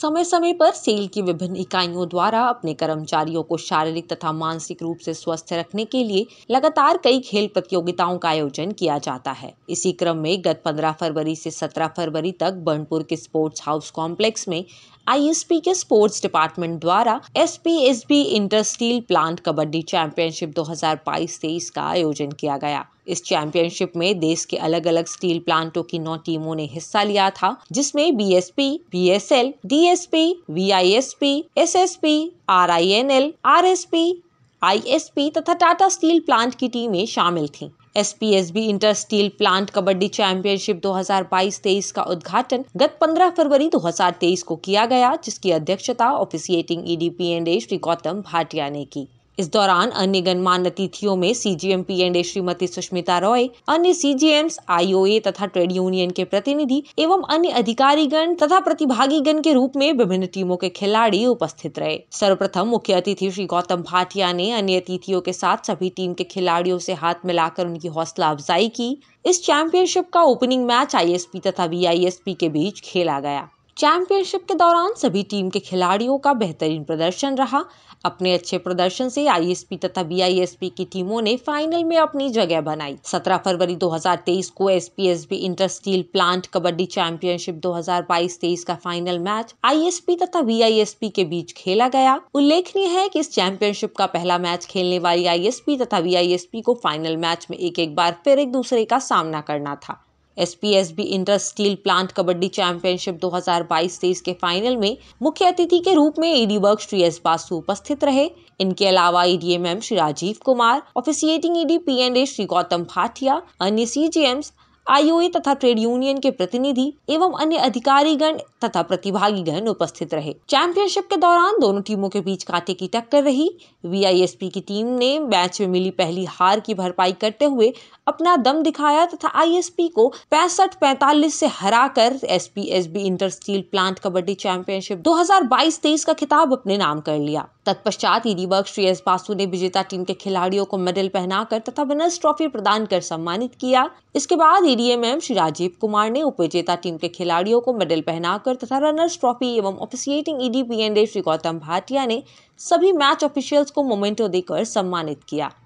समय समय पर सेल की विभिन्न इकाइयों द्वारा अपने कर्मचारियों को शारीरिक तथा मानसिक रूप से स्वस्थ रखने के लिए लगातार कई खेल प्रतियोगिताओं का आयोजन किया जाता है इसी क्रम में गत 15 फरवरी से 17 फरवरी तक बर्नपुर के स्पोर्ट्स हाउस कॉम्प्लेक्स में आईएसपी के स्पोर्ट्स डिपार्टमेंट द्वारा S SPSB inter steel plant kabaddi championship दो हजार का आयोजन किया गया इस चैंपियनशिप में देश के अलग अलग स्टील प्लांटों की नौ टीमों ने हिस्सा लिया था जिसमें BSP, BSL, DSP, VISP, SSP, RINL, RSP, ISP तथा टाटा स्टील प्लांट की टीमें शामिल थीं। B inter steel plant kabaddi championship 2022-23 का उद्घाटन गत 15 फरवरी 2023 को किया गया जिसकी अध्यक्षता officiating EDP e and Shri Gautam Bhatia ने की इस दौरान अन्य गणमान्य अतिथियों में CGM P and Shrimati Sushmita Roy अन्य सीजीएम्स आईओए तथा ट्रेड यूनियन के प्रतिनिधि एवं अन्य अधिकारीगण तथा प्रतिभागीगण के रूप में विभिन्न टीमों के खिलाड़ी उपस्थित रहे सर्वप्रथम मुख्य अतिथि श्री गौतम भाटिया ने अन्य अतिथियों के साथ सभी टीम के खिलाड़ियों से हाथ मिलाकर उनकी हौसला अफजाई की इस चैंपियनशिप का ओपनिंग मैच आईएसपी तथा वीआईएसपी के बीच खेला गया चैंपियनशिप के दौरान सभी टीम के खिलाड़ियों का बेहतरीन प्रदर्शन रहा अपने अच्छे प्रदर्शन से आईएसपी तथा बीआईएसपी की टीमों ने फाइनल में अपनी जगह बनाई 17 फरवरी 2023 को SPSB inter steel plant kabaddi championship 2022-23 का फाइनल मैच आईएसपी तथा बीआईएसपी के बीच खेला गया उल्लेखनीय है की इस चैंपियनशिप का पहला मैच खेलने वाली आईएसपी तथा बीआईएसपी को फाइनल मैच में एक एक बार फिर एक दूसरे का सामना करना था B inter steel plant kabaddi championship 2022-23 के फाइनल में मुख्य अतिथि के रूप में ईडी वर्ग श्री एस बासु उपस्थित रहे इनके अलावा EDMM e Shri Rajiv Kumar officiating ED P and A Shri Gautam Bhatia अन्य एम्स आईओए तथा ट्रेड यूनियन के प्रतिनिधि एवं अन्य अधिकारीगण तथा प्रतिभागीगण उपस्थित रहे चैंपियनशिप के दौरान दोनों टीमों के बीच कांटे की टक्कर रही वीआईएसपी की टीम ने मैच में मिली पहली हार की भरपाई करते हुए अपना दम दिखाया तथा आईएसपी को पैंसठ पैंतालीस से हराकर B inter steel plant kabaddi championship 2022-23 का खिताब अपने नाम कर लिया तत्पश्चात ई दीपक श्री एस बासु ने विजेता टीम के खिलाड़ियों को मेडल पहनाकर तथा विनर्स ट्रॉफी प्रदान कर सम्मानित किया इसके बाद ईडीएमएम श्री राजीव कुमार ने उपविजेता टीम के खिलाड़ियों को मेडल पहनाकर तथा रनर्स ट्रॉफी एवं ऑफिसिएटिंग ईडी पीएनडे श्री गौतम भाटिया ने सभी मैच ऑफिशियल्स को मोमेंटो देकर सम्मानित किया